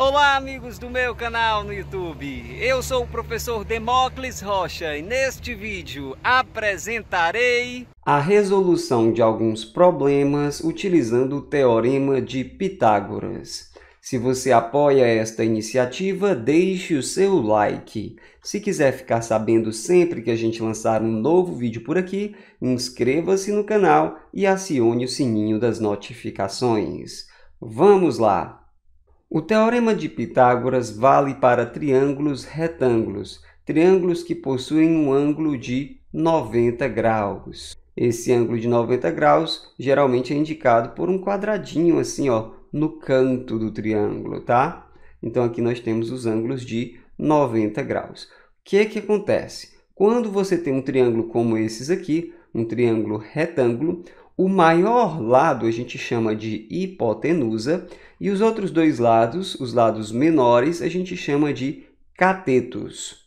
Olá, amigos do meu canal no YouTube. Eu sou o professor Demócles Rocha e neste vídeo apresentarei a resolução de alguns problemas utilizando o teorema de Pitágoras. Se você apoia esta iniciativa, deixe o seu like. Se quiser ficar sabendo sempre que a gente lançar um novo vídeo por aqui, inscreva-se no canal e acione o sininho das notificações. Vamos lá! O teorema de Pitágoras vale para triângulos retângulos, triângulos que possuem um ângulo de 90 graus. Esse ângulo de 90 graus geralmente é indicado por um quadradinho assim, ó, no canto do triângulo, tá? Então aqui nós temos os ângulos de 90 graus. O que é que acontece? Quando você tem um triângulo como esses aqui, um triângulo retângulo, o maior lado a gente chama de hipotenusa e os outros dois lados, os lados menores, a gente chama de catetos.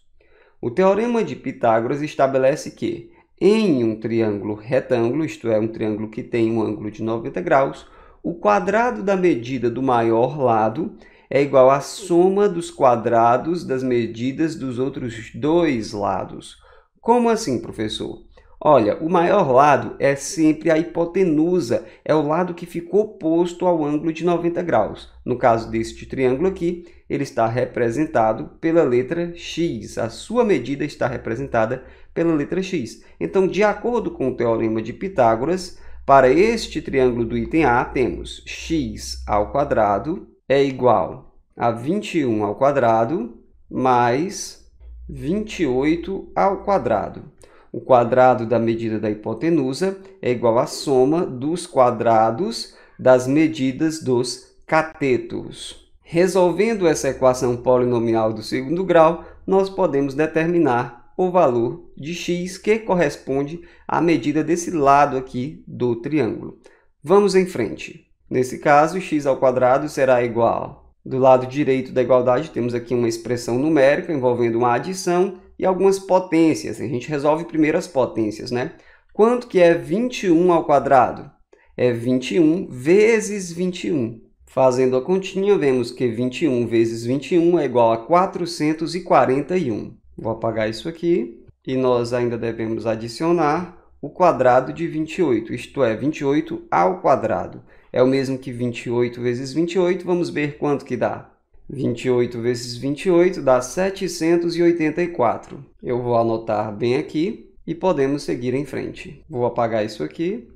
O teorema de Pitágoras estabelece que em um triângulo retângulo, isto é, um triângulo que tem um ângulo de 90 graus, o quadrado da medida do maior lado é igual à soma dos quadrados das medidas dos outros dois lados. Como assim, professor? Olha, o maior lado é sempre a hipotenusa, é o lado que ficou oposto ao ângulo de 90 graus. No caso deste triângulo aqui, ele está representado pela letra x. A sua medida está representada pela letra x. Então, de acordo com o teorema de Pitágoras, para este triângulo do item A, temos x ao quadrado é igual a 21 ao quadrado mais 28 ao quadrado. O quadrado da medida da hipotenusa é igual à soma dos quadrados das medidas dos catetos. Resolvendo essa equação polinomial do segundo grau, nós podemos determinar o valor de x que corresponde à medida desse lado aqui do triângulo. Vamos em frente. Nesse caso, x ao quadrado será igual. Do lado direito da igualdade, temos aqui uma expressão numérica envolvendo uma adição e algumas potências. A gente resolve primeiro as potências, né? Quanto que é 21 ao quadrado? É 21 vezes 21. Fazendo a continha, vemos que 21 vezes 21 é igual a 441. Vou apagar isso aqui. E nós ainda devemos adicionar o quadrado de 28, isto é, 28 ao quadrado. É o mesmo que 28 vezes 28, vamos ver quanto que dá. 28 vezes 28 dá 784. Eu vou anotar bem aqui e podemos seguir em frente. Vou apagar isso aqui.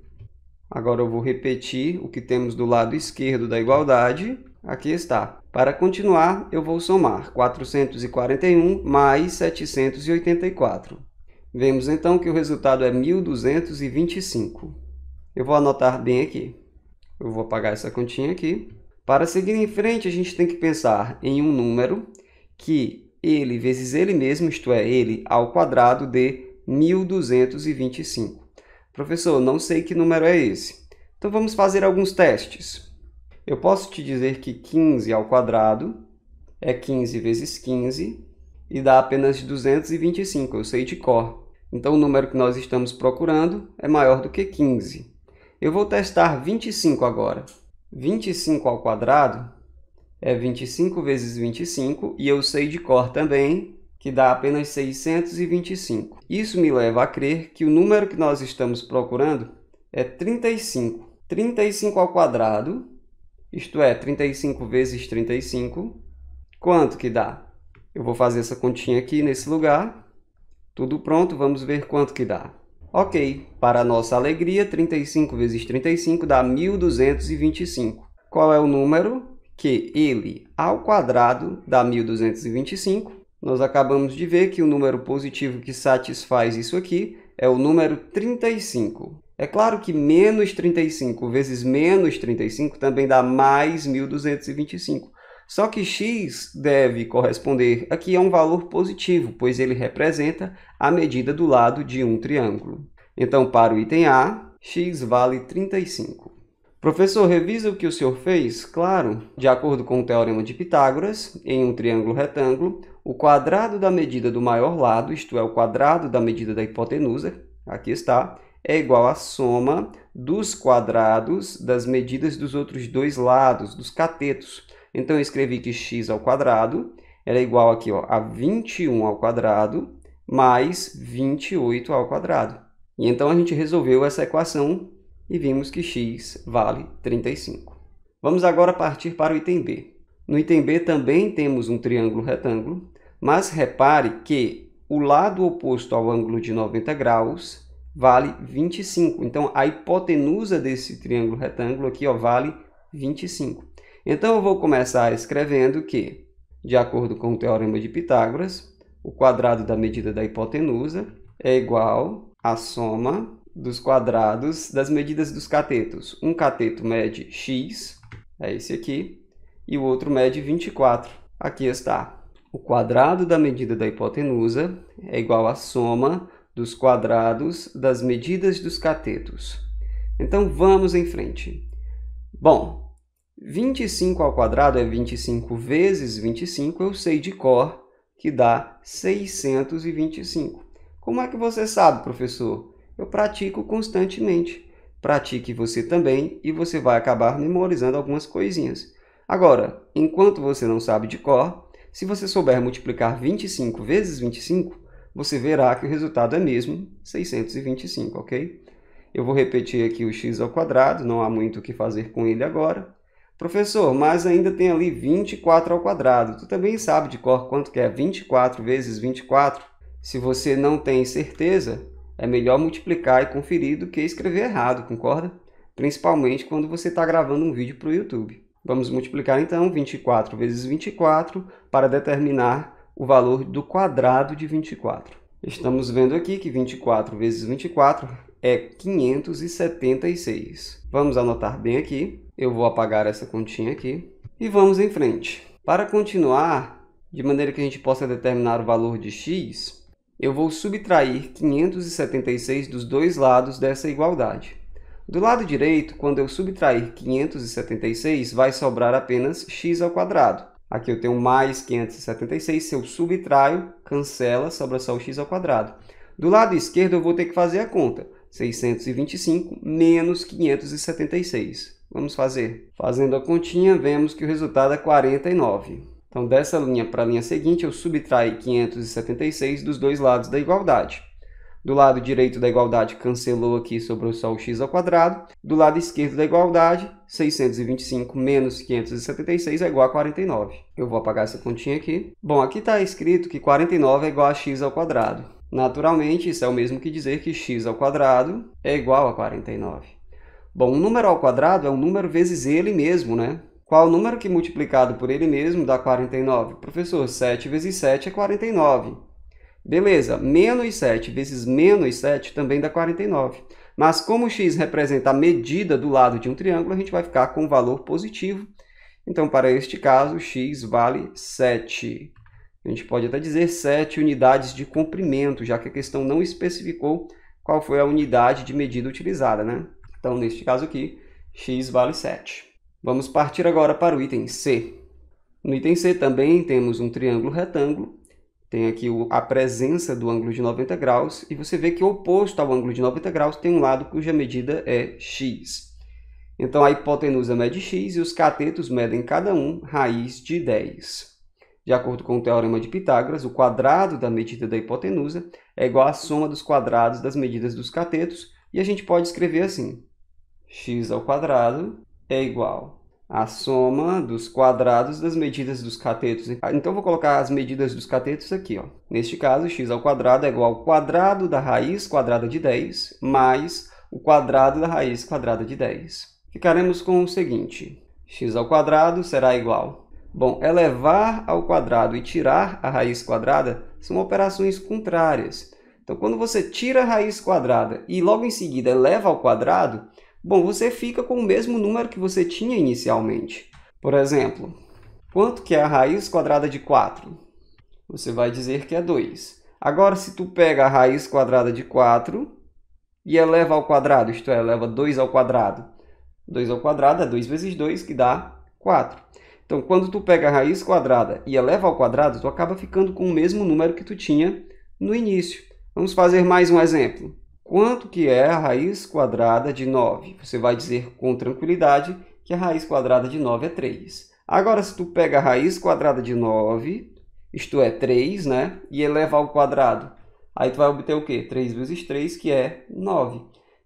Agora eu vou repetir o que temos do lado esquerdo da igualdade. Aqui está. Para continuar, eu vou somar 441 mais 784. Vemos então que o resultado é 1225. Eu vou anotar bem aqui. Eu vou apagar essa continha aqui. Para seguir em frente, a gente tem que pensar em um número que ele vezes ele mesmo, isto é, ele ao quadrado de 1225. Professor, não sei que número é esse. Então vamos fazer alguns testes. Eu posso te dizer que 15 ao quadrado é 15 vezes 15 e dá apenas 225, eu sei de cor. Então o número que nós estamos procurando é maior do que 15. Eu vou testar 25 agora. 25 ao quadrado é 25 vezes 25, e eu sei de cor também que dá apenas 625. Isso me leva a crer que o número que nós estamos procurando é 35. 35 ao quadrado, isto é, 35 vezes 35, quanto que dá? Eu vou fazer essa continha aqui nesse lugar. Tudo pronto, vamos ver quanto que dá. Ok, para nossa alegria, 35 vezes 35 dá 1225. Qual é o número que ele ao quadrado dá 1225? Nós acabamos de ver que o número positivo que satisfaz isso aqui é o número 35. É claro que menos 35 vezes menos 35 também dá mais 1225. Só que x deve corresponder aqui a um valor positivo, pois ele representa a medida do lado de um triângulo. Então, para o item A, x vale 35. Professor, revisa o que o senhor fez? Claro, de acordo com o teorema de Pitágoras, em um triângulo retângulo, o quadrado da medida do maior lado, isto é, o quadrado da medida da hipotenusa, aqui está, é igual à soma dos quadrados das medidas dos outros dois lados, dos catetos, então eu escrevi que x ao quadrado era igual aqui ó, a 21 ao quadrado mais 28 ao quadrado. E então a gente resolveu essa equação e vimos que x vale 35. Vamos agora partir para o item B. No item B também temos um triângulo retângulo, mas repare que o lado oposto ao ângulo de 90 graus vale 25. Então a hipotenusa desse triângulo retângulo aqui ó, vale 25. Então eu vou começar escrevendo que, de acordo com o teorema de Pitágoras, o quadrado da medida da hipotenusa é igual à soma dos quadrados das medidas dos catetos. Um cateto mede x, é esse aqui, e o outro mede 24. Aqui está. O quadrado da medida da hipotenusa é igual à soma dos quadrados das medidas dos catetos. Então vamos em frente. Bom, 25 ao quadrado é 25 vezes 25, eu sei de cor que dá 625. Como é que você sabe, professor? Eu pratico constantemente. Pratique você também e você vai acabar memorizando algumas coisinhas. Agora, enquanto você não sabe de cor, se você souber multiplicar 25 vezes 25, você verá que o resultado é mesmo 625, ok? Eu vou repetir aqui o x ao quadrado, não há muito o que fazer com ele agora. Professor, mas ainda tem ali 24 ao quadrado. Tu também sabe de cor quanto que é 24 vezes 24? Se você não tem certeza, é melhor multiplicar e conferir do que escrever errado, concorda? Principalmente quando você está gravando um vídeo para o YouTube. Vamos multiplicar então 24 vezes 24 para determinar o valor do quadrado de 24. Estamos vendo aqui que 24 vezes 24 é 576. Vamos anotar bem aqui. Eu vou apagar essa continha aqui e vamos em frente. Para continuar, de maneira que a gente possa determinar o valor de x, eu vou subtrair 576 dos dois lados dessa igualdade. Do lado direito, quando eu subtrair 576, vai sobrar apenas x ao quadrado. Aqui eu tenho mais 576, se eu subtraio, cancela, sobra só o x ao quadrado. Do lado esquerdo, eu vou ter que fazer a conta. 625 menos 576. Vamos fazer. Fazendo a continha, vemos que o resultado é 49. Então, dessa linha para a linha seguinte, eu subtrai 576 dos dois lados da igualdade. Do lado direito da igualdade, cancelou aqui, sobrou só o x ao quadrado. Do lado esquerdo da igualdade, 625 menos 576 é igual a 49. Eu vou apagar essa continha aqui. Bom, aqui está escrito que 49 é igual a x ao quadrado. Naturalmente, isso é o mesmo que dizer que x ao quadrado é igual a 49. Bom, um número ao quadrado é um número vezes ele mesmo, né? Qual o número que multiplicado por ele mesmo dá 49? Professor, 7 vezes 7 é 49. Beleza, menos 7 vezes menos 7 também dá 49. Mas como o x representa a medida do lado de um triângulo, a gente vai ficar com o valor positivo. Então, para este caso, x vale 7. A gente pode até dizer 7 unidades de comprimento, já que a questão não especificou qual foi a unidade de medida utilizada, né? Então, neste caso aqui, x vale 7. Vamos partir agora para o item C. No item C também temos um triângulo retângulo. Tem aqui a presença do ângulo de 90 graus. E você vê que oposto ao ângulo de 90 graus tem um lado cuja medida é x. Então, a hipotenusa mede x e os catetos medem cada um raiz de 10. De acordo com o teorema de Pitágoras, o quadrado da medida da hipotenusa é igual à soma dos quadrados das medidas dos catetos, e a gente pode escrever assim x ao quadrado é igual à soma dos quadrados das medidas dos catetos. Então, vou colocar as medidas dos catetos aqui. Ó. Neste caso, x ao quadrado é igual ao quadrado da raiz quadrada de 10 mais o quadrado da raiz quadrada de 10. Ficaremos com o seguinte, x ao quadrado será igual. Bom, elevar ao quadrado e tirar a raiz quadrada são operações contrárias. Então, quando você tira a raiz quadrada e logo em seguida eleva ao quadrado, Bom, você fica com o mesmo número que você tinha inicialmente. Por exemplo, quanto que é a raiz quadrada de 4? Você vai dizer que é 2. Agora, se tu pega a raiz quadrada de 4 e eleva ao quadrado, isto é, eleva 2 ao quadrado. 2 ao quadrado é 2 vezes 2, que dá 4. Então, quando tu pega a raiz quadrada e eleva ao quadrado, tu acaba ficando com o mesmo número que tu tinha no início. Vamos fazer mais um exemplo. Quanto que é a raiz quadrada de 9? Você vai dizer com tranquilidade que a raiz quadrada de 9 é 3. Agora, se tu pega a raiz quadrada de 9, isto é 3, né? E eleva ao quadrado, aí tu vai obter o quê? 3 vezes 3, que é 9.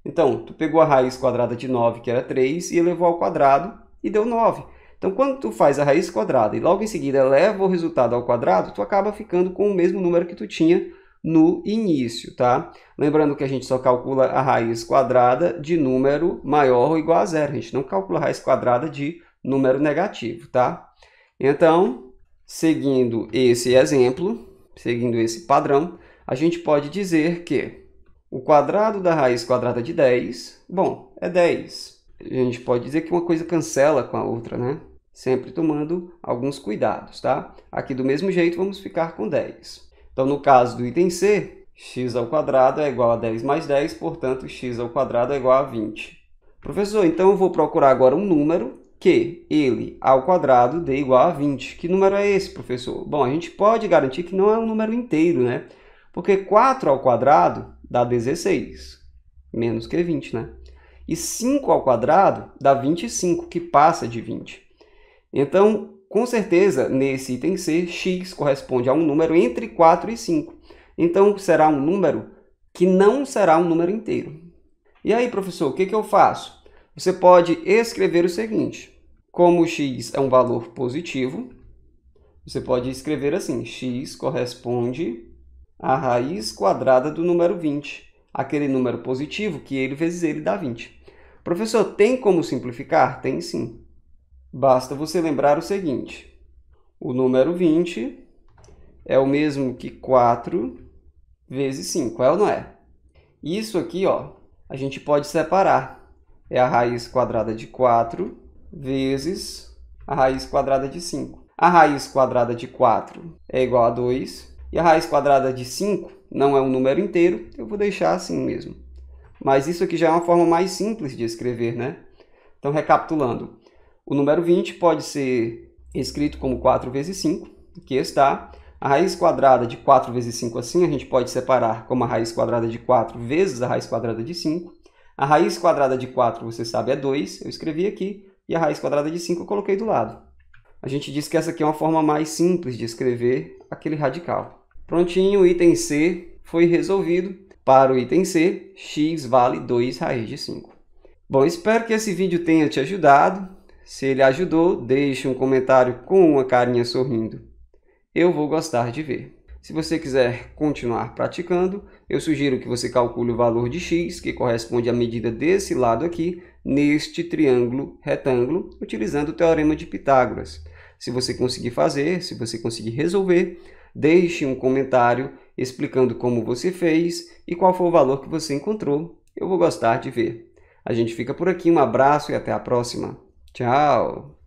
Então, tu pegou a raiz quadrada de 9, que era 3, e elevou ao quadrado, e deu 9. Então, quando tu faz a raiz quadrada e logo em seguida eleva o resultado ao quadrado, tu acaba ficando com o mesmo número que tu tinha no início, tá? Lembrando que a gente só calcula a raiz quadrada de número maior ou igual a zero. A gente não calcula a raiz quadrada de número negativo, tá? Então, seguindo esse exemplo, seguindo esse padrão, a gente pode dizer que o quadrado da raiz quadrada de 10, bom, é 10. A gente pode dizer que uma coisa cancela com a outra, né? Sempre tomando alguns cuidados, tá? Aqui do mesmo jeito, vamos ficar com 10. Então, no caso do item C, x ao quadrado é igual a 10 mais 10, portanto, x ao quadrado é igual a 20. Professor, então eu vou procurar agora um número que ele ao quadrado dê igual a 20. Que número é esse, professor? Bom, a gente pode garantir que não é um número inteiro, né? Porque 4 ao quadrado dá 16, menos que 20, né? E 5 ao quadrado dá 25, que passa de 20. Então, com certeza, nesse item C, x corresponde a um número entre 4 e 5. Então, será um número que não será um número inteiro. E aí, professor, o que, que eu faço? Você pode escrever o seguinte. Como x é um valor positivo, você pode escrever assim, x corresponde a raiz quadrada do número 20. Aquele número positivo que ele vezes ele dá 20. Professor, tem como simplificar? Tem sim. Basta você lembrar o seguinte: o número 20 é o mesmo que 4 vezes 5, é ou não é? Isso aqui, ó, a gente pode separar. É a raiz quadrada de 4 vezes a raiz quadrada de 5. A raiz quadrada de 4 é igual a 2, e a raiz quadrada de 5 não é um número inteiro, eu vou deixar assim mesmo. Mas isso aqui já é uma forma mais simples de escrever, né? Então, recapitulando, o número 20 pode ser escrito como 4 vezes 5, que está. A raiz quadrada de 4 vezes 5 assim, a gente pode separar como a raiz quadrada de 4 vezes a raiz quadrada de 5. A raiz quadrada de 4, você sabe, é 2, eu escrevi aqui, e a raiz quadrada de 5 eu coloquei do lado. A gente diz que essa aqui é uma forma mais simples de escrever aquele radical. Prontinho, o item C foi resolvido. Para o item C, x vale 2 raiz de 5. Bom, espero que esse vídeo tenha te ajudado. Se ele ajudou, deixe um comentário com uma carinha sorrindo. Eu vou gostar de ver. Se você quiser continuar praticando, eu sugiro que você calcule o valor de x, que corresponde à medida desse lado aqui, neste triângulo retângulo, utilizando o Teorema de Pitágoras. Se você conseguir fazer, se você conseguir resolver, deixe um comentário explicando como você fez e qual foi o valor que você encontrou. Eu vou gostar de ver. A gente fica por aqui, um abraço e até a próxima! Tchau!